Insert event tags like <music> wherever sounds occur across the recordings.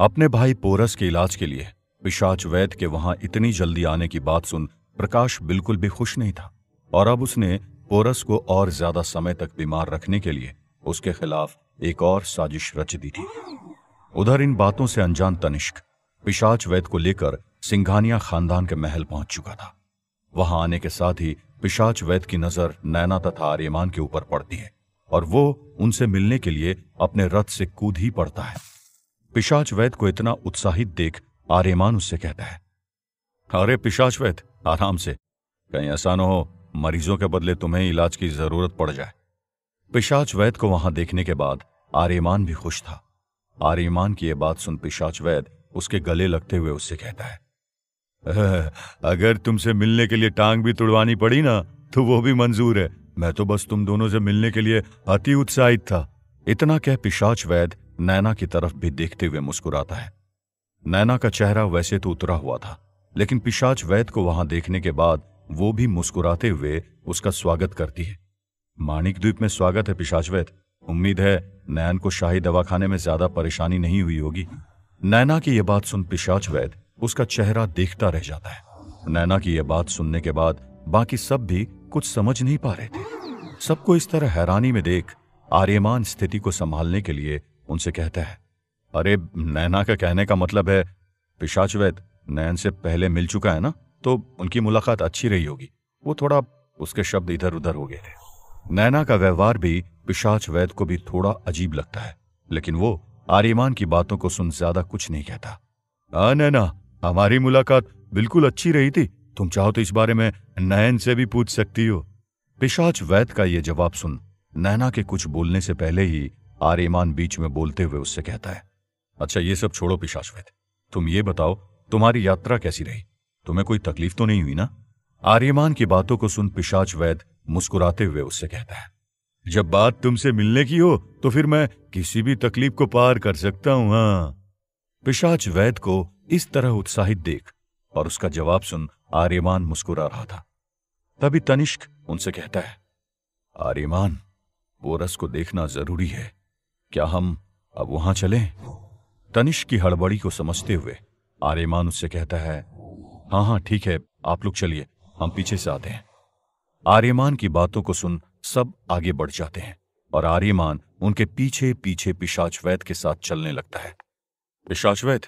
अपने भाई पोरस के इलाज के लिए पिशाच वैद के वहां इतनी जल्दी आने की बात सुन प्रकाश बिल्कुल भी खुश नहीं था और अब उसने पोरस को और ज्यादा समय तक बीमार रखने के लिए उसके खिलाफ एक और साजिश रच दी थी उधर इन बातों से अनजान तनिष्क पिशाच वैद को लेकर सिंघानिया खानदान के महल पहुंच चुका था वहां आने के साथ ही पिशाच वैद की नजर नैना तथा आर्यमान के ऊपर पड़ती है और वो उनसे मिलने के लिए अपने रथ से कूद ही पड़ता है पिशाच वैद को इतना उत्साहित देख आर्यमान उससे कहता है अरे पिशाच वैद आराम से कहीं ऐसा न हो मरीजों के बदले तुम्हें इलाज की जरूरत पड़ जाए पिशाच वैद को वहां देखने के बाद आर्यमान भी खुश था आर्यमान की यह बात सुन पिशाच वैद उसके गले लगते हुए उससे कहता है अगर तुमसे मिलने के लिए टांग भी तुड़वानी पड़ी ना तो वो भी मंजूर है मैं तो बस तुम दोनों से मिलने के लिए अति उत्साहित था इतना कह पिशाच वैद नैना की तरफ भी देखते हुए मुस्कुराता है नैना का चेहरा वैसे तो उतरा हुआ था लेकिन पिशाच वैद को वहां देखने के बाद वो भी मुस्कुराते हुए उसका स्वागत करती है माणिक द्वीप में स्वागत है पिशाच वैद उम्मीद है नैन को शाही दवाखाने में ज्यादा परेशानी नहीं हुई होगी नैना की यह बात सुन पिशाच वैद उसका चेहरा देखता रह जाता है नैना की यह बात सुनने के बाद बाकी सब भी कुछ समझ नहीं पा रहे थे सबको इस तरह हैरानी में देख आर्यमान स्थिति को संभालने के लिए उनसे कहता है अरे नैना का कहने का मतलब है पिशाचवैद नयन से पहले मिल चुका है ना तो उनकी मुलाकात अच्छी रही होगी वो थोड़ा उसके शब्द इधर उधर हो गए थे नैना का व्यवहार भी पिशाच वैद को भी थोड़ा अजीब लगता है लेकिन वो आर्यमान की बातों को सुन ज्यादा कुछ नहीं कहता आ नैना हमारी मुलाकात बिल्कुल अच्छी रही थी तुम चाहो तो इस बारे में नयन से भी पूछ सकती हो पिशाच वैद का यह जवाब सुन नैना के कुछ बोलने से पहले ही आर्यमान बीच में बोलते हुए उससे कहता है अच्छा ये सब छोड़ो पिशाश्वेत तुम ये बताओ तुम्हारी यात्रा कैसी रही तुम्हें कोई तकलीफ तो नहीं हुई ना आर्यमान की बातों को सुन पिशाच वैद मुस्कुराते हुए उससे कहता है जब बात तुमसे मिलने की हो तो फिर मैं किसी भी तकलीफ को पार कर सकता हूं हाँ पिशाच वैद को इस तरह उत्साहित देख और उसका जवाब सुन आर्यमान मुस्कुरा रहा था तभी तनिष्क उनसे कहता है आर्यमान बोरस को देखना जरूरी है क्या हम अब वहां चलें? तनिष की हड़बड़ी को समझते हुए आर्यमान उससे कहता है हाँ हाँ ठीक है आप लोग चलिए हम पीछे से आते हैं आर्यमान की बातों को सुन सब आगे बढ़ जाते हैं और आर्यमान उनके पीछे पीछे वैद के साथ चलने लगता है वैद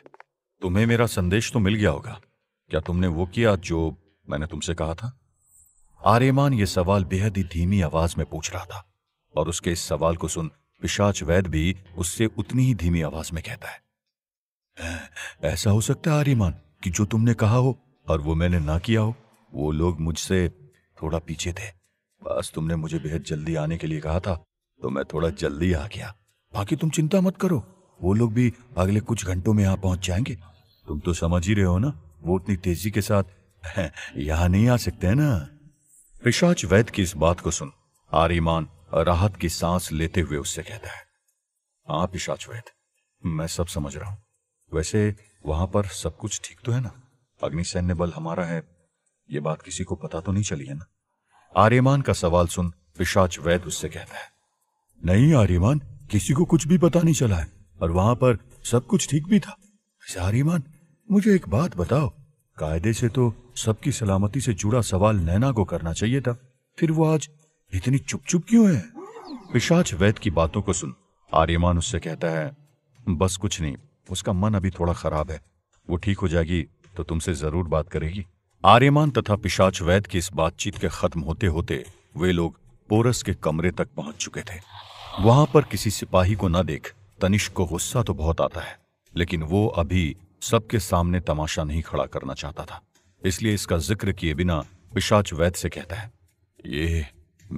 तुम्हें मेरा संदेश तो मिल गया होगा क्या तुमने वो किया जो मैंने तुमसे कहा था आर्यमान ये सवाल बेहद ही धीमी आवाज में पूछ रहा था और उसके इस सवाल को सुन पिशाच वैद भी उससे उतनी ही धीमी आवाज में कहता है ऐसा हो सकता है आर्यमान कि जो तुमने कहा हो और वो मैंने ना किया हो वो लोग मुझसे थोड़ा पीछे थे बस तुमने मुझे बेहद जल्दी आने के लिए कहा था तो मैं थोड़ा जल्दी आ गया बाकी तुम चिंता मत करो वो लोग भी अगले कुछ घंटों में यहाँ पहुंच जाएंगे तुम तो समझ ही रहे हो ना वो इतनी तेजी के साथ <laughs> यहाँ नहीं आ सकते हैं ना पिशाच वैद की इस बात को सुन आर्यमान राहत की सांस लेते हुए उससे कहता है आप इशाच वैद मैं सब समझ रहा हूं वैसे वहां पर सब कुछ ठीक तो है ना अग्निसैन्य बल हमारा है ये बात किसी को पता तो नहीं चली है ना आर्यमान का सवाल सुन पिशाच वैद उससे कहता है नहीं आर्यमान किसी को कुछ भी पता नहीं चला है और वहां पर सब कुछ ठीक भी था आर्यमान मुझे एक बात बताओ कायदे से तो सबकी सलामती से जुड़ा सवाल नैना को करना चाहिए था फिर वो आज इतनी चुप चुप क्यों है पिशाच वैद की बातों को सुन आर्यमान उससे कहता है बस कुछ नहीं उसका मन अभी थोड़ा खराब है वो ठीक हो जाएगी तो तुमसे जरूर बात करेगी आर्यमान तथा पिशाच वैद की इस बातचीत के खत्म होते होते वे लोग पोरस के कमरे तक पहुंच चुके थे वहां पर किसी सिपाही को न देख तनिष्क को गुस्सा तो बहुत आता है लेकिन वो अभी सबके सामने तमाशा नहीं खड़ा करना चाहता था इसलिए इसका जिक्र किए बिना पिशाच वैद से कहता है ये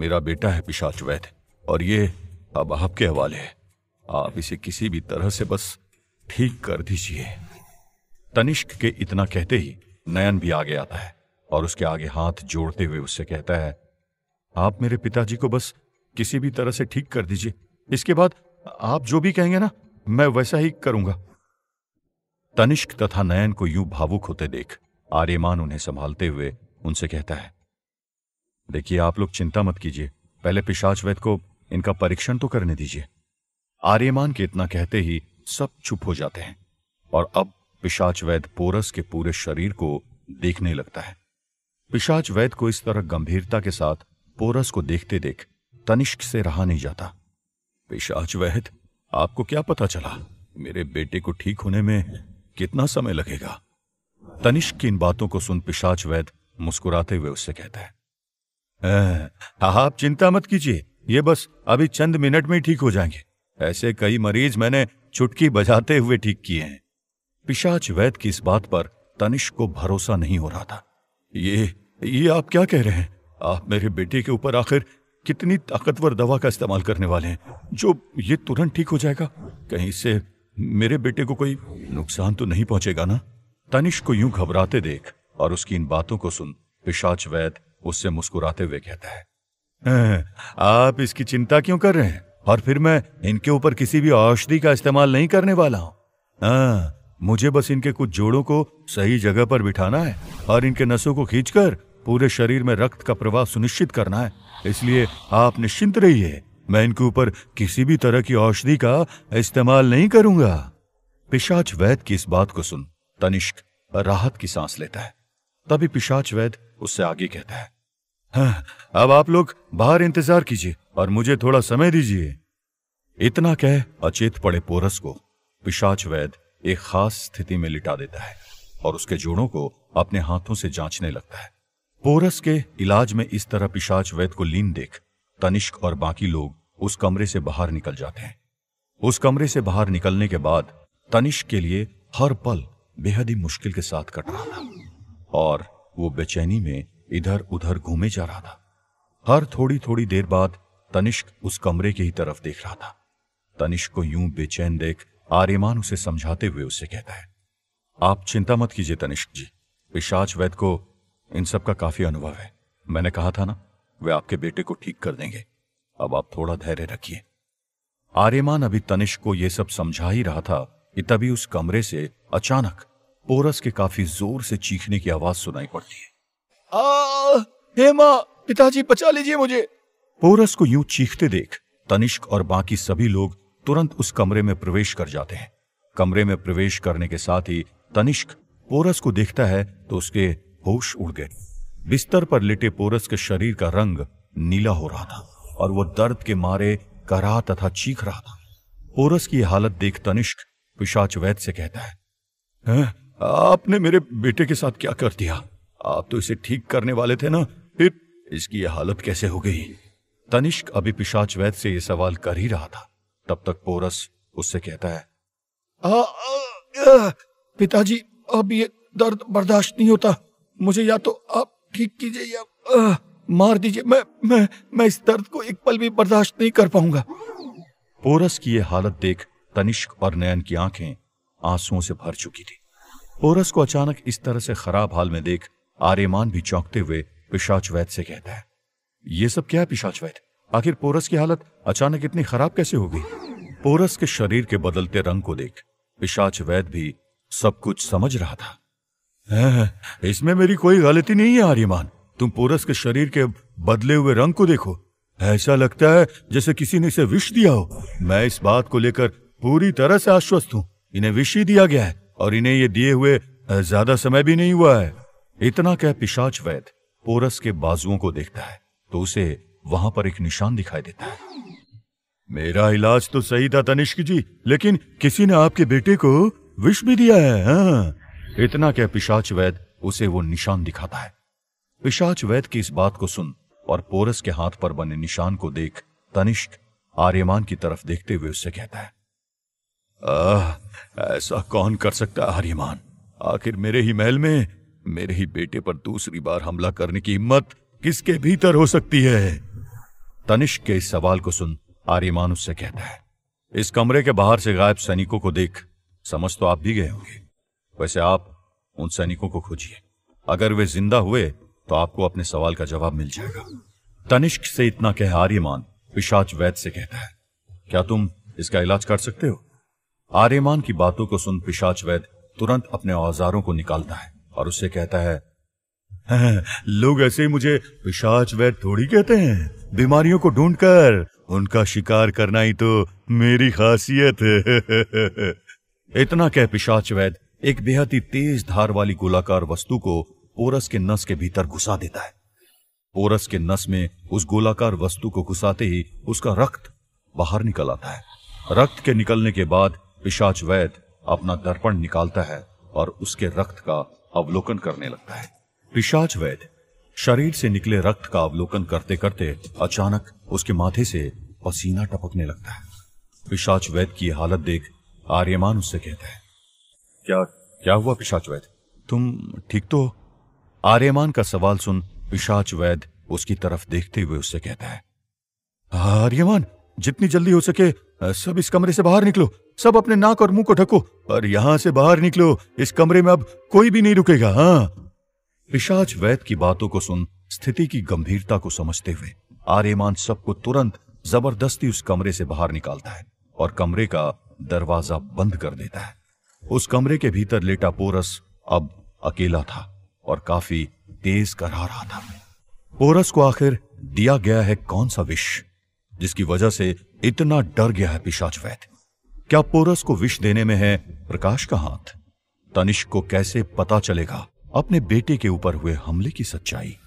मेरा बेटा है पिशाच वैद और ये अब आपके हवाले है आप इसे किसी भी तरह से बस ठीक कर दीजिए तनिष्क के इतना कहते ही नयन भी आगे आता है और उसके आगे हाथ जोड़ते हुए उससे कहता है आप मेरे पिताजी को बस किसी भी तरह से ठीक कर दीजिए इसके बाद आप जो भी कहेंगे ना मैं वैसा ही करूंगा तनिष्क तथा नयन को यूं भावुक होते देख आर्यमान उन्हें संभालते हुए उनसे कहता है देखिए आप लोग चिंता मत कीजिए पहले पिशाच वैद को इनका परीक्षण तो करने दीजिए आर्यमान के इतना कहते ही सब चुप हो जाते हैं और अब पिशाच वैद पोरस के पूरे शरीर को देखने लगता है पिशाच वैद को इस तरह गंभीरता के साथ पोरस को देखते देख तनिष्क से रहा नहीं जाता पिशाच वैद आपको क्या पता चला मेरे बेटे को ठीक होने में कितना समय लगेगा तनिष्क की इन बातों को सुन पिशाच वैद मुस्कुराते हुए उससे कहता है हाँ, हाँ, आप चिंता मत कीजिए ये बस अभी चंद मिनट में ठीक हो जाएंगे ऐसे कई मरीज मैंने चुटकी बजाते हुए ठीक किए हैं पिशाच वैद्य की इस बात पर तनिष को भरोसा नहीं हो रहा था ये ये आप क्या कह रहे हैं आप मेरे बेटे के ऊपर आखिर कितनी ताकतवर दवा का इस्तेमाल करने वाले हैं जो ये तुरंत ठीक हो जाएगा कहीं से मेरे बेटे को कोई नुकसान तो नहीं पहुंचेगा ना तनिष को यूं घबराते देख और उसकी इन बातों को सुन पिशाच वैद्य उससे मुस्कुराते हुए कहता है आप इसकी चिंता क्यों कर रहे हैं और फिर मैं इनके ऊपर किसी भी औषधि का इस्तेमाल नहीं करने वाला हूँ हाँ, मुझे बस इनके कुछ जोड़ों को सही जगह पर बिठाना है और इनके नसों को खींचकर पूरे शरीर में रक्त का प्रवाह सुनिश्चित करना है इसलिए आप निश्चिंत रहिए मैं इनके ऊपर किसी भी तरह की औषधि का इस्तेमाल नहीं करूंगा पिशाच वैद की इस बात को सुन तनिष्क राहत की सांस लेता है तभी पिशाच वैद उससे आगे कहता है हाँ, अब आप लोग बाहर इंतजार कीजिए और मुझे थोड़ा समय दीजिए इतना कह अचेत पड़े पोरस को पिशाच वैद एक खास स्थिति में लिटा देता है और उसके जोड़ों को अपने हाथों से जांचने लगता है पोरस के इलाज में इस तरह पिशाच वैद को लीन देख तनिष्क और बाकी लोग उस कमरे से बाहर निकल जाते हैं उस कमरे से बाहर निकलने के बाद तनिष्क के लिए हर पल बेहद ही मुश्किल के साथ कट रहा था और वो बेचैनी में इधर उधर घूमे जा रहा था हर थोड़ी थोड़ी देर बाद तनिष्क उस कमरे की ही तरफ देख रहा था तनिष्क को यूं बेचैन देख आर्यमान उसे समझाते हुए उसे कहता है आप चिंता मत कीजिए तनिष्क जी पिशाच वैद को इन सब का काफी अनुभव है मैंने कहा था ना वे आपके बेटे को ठीक कर देंगे अब आप थोड़ा धैर्य रखिए आर्यमान अभी तनिष्क को यह सब समझा ही रहा था कि तभी उस कमरे से अचानक पोरस के काफी जोर से चीखने की आवाज सुनाई पड़ती है हे माँ पिताजी बचा लीजिए मुझे पोरस को यूं चीखते देख तनिष्क और बाकी सभी लोग तुरंत उस कमरे में प्रवेश कर जाते हैं कमरे में प्रवेश करने के साथ ही तनिष्क पोरस को देखता है तो उसके होश उड़ गए बिस्तर पर लेटे पोरस के शरीर का रंग नीला हो रहा था और वो दर्द के मारे करा तथा चीख रहा था पोरस की हालत देख तनिष्क पिशाच वैद से कहता है, है आपने मेरे बेटे के साथ क्या कर दिया आप तो इसे ठीक करने वाले थे ना फिर इसकी यह हालत कैसे हो गई तनिष्क अभी पिशाच वैद से यह सवाल कर ही रहा था तब तक पोरस उससे कहता है पिताजी अब ये दर्द बर्दाश्त नहीं होता मुझे या तो आप ठीक कीजिए या आ, मार दीजिए मैं मैं मैं इस दर्द को एक पल भी बर्दाश्त नहीं कर पाऊंगा पोरस की यह हालत देख तनिष्क और नयन की आंखें आंसुओं से भर चुकी थी पोरस को अचानक इस तरह से खराब हाल में देख आर्यमान भी चौंकते हुए पिशाच वैद से कहता है ये सब क्या है पिशाच वैद आखिर पोरस की हालत अचानक इतनी खराब कैसे हो गई पोरस के शरीर के बदलते रंग को देख पिशाच वैद भी सब कुछ समझ रहा था इसमें मेरी कोई गलती नहीं है आर्यमान तुम पोरस के शरीर के बदले हुए रंग को देखो ऐसा लगता है जैसे किसी ने इसे विष दिया हो मैं इस बात को लेकर पूरी तरह से आश्वस्त हूँ इन्हें विष ही दिया गया है और इन्हें ये दिए हुए ज्यादा समय भी नहीं हुआ है इतना कह पिशाच वैद पोरस के बाजुओं को देखता है तो उसे वहां पर एक निशान दिखाई देता है मेरा इलाज तो सही था तनिष्क जी लेकिन किसी ने आपके बेटे को विष भी दिया है हाँ। इतना कह पिशाच वैद उसे वो निशान दिखाता है पिशाच वैद की इस बात को सुन और पोरस के हाथ पर बने निशान को देख तनिष्क आर्यमान की तरफ देखते हुए उससे कहता है आ, ऐसा कौन कर सकता है आर्यमान आखिर मेरे ही महल में मेरे ही बेटे पर दूसरी बार हमला करने की हिम्मत किसके भीतर हो सकती है तनिष्क के इस सवाल को सुन आर्यमान उससे कहता है इस कमरे के बाहर से गायब सैनिकों को देख समझ तो आप भी गए होंगे वैसे आप उन सैनिकों को खोजिए अगर वे जिंदा हुए तो आपको अपने सवाल का जवाब मिल जाएगा तनिष्क से इतना कह आर्यमान पिशाच वैद से कहता है क्या तुम इसका इलाज कर सकते हो आर्यमान की बातों को सुन पिशाच वैद तुरंत अपने औजारों को निकालता है और उससे कहता है <laughs> लोग ऐसे ही मुझे पिशाच वैद थोड़ी कहते हैं बीमारियों को ढूंढकर उनका शिकार करना ही तो मेरी खासियत है <laughs> इतना कह पिशाच वैद एक बेहद ही तेज धार वाली गोलाकार वस्तु को पोरस के नस के भीतर घुसा देता है पोरस के नस में उस गोलाकार वस्तु को घुसाते ही उसका रक्त बाहर निकल आता है रक्त के निकलने के बाद पिशाच वैद अपना दर्पण निकालता है और उसके रक्त का अवलोकन करने लगता है पिशाच वैद्य शरीर से निकले रक्त का अवलोकन करते करते अचानक उसके माथे से पसीना टपकने लगता है पिशाच वैद्य की हालत देख आर्यमान उससे कहता है क्या क्या हुआ पिशाच वैद्य तुम ठीक तो आर्यमान का सवाल सुन पिशाच वैद उसकी तरफ देखते हुए उससे कहता है आर्यमान जितनी जल्दी हो सके सब इस कमरे से बाहर निकलो सब अपने नाक और मुंह को ढको और यहाँ से बाहर निकलो इस कमरे में अब कोई भी नहीं रुकेगा हाँ पिशाच वैद की बातों को सुन स्थिति की गंभीरता को समझते हुए आर्यमान सबको तुरंत जबरदस्ती उस कमरे से बाहर निकालता है और कमरे का दरवाजा बंद कर देता है उस कमरे के भीतर लेटा पोरस अब अकेला था और काफी तेज करा रहा था पोरस को आखिर दिया गया है कौन सा विष जिसकी वजह से इतना डर गया है पिशाच वैद क्या पोरस को विष देने में है प्रकाश का हाथ तनिष्क को कैसे पता चलेगा अपने बेटे के ऊपर हुए हमले की सच्चाई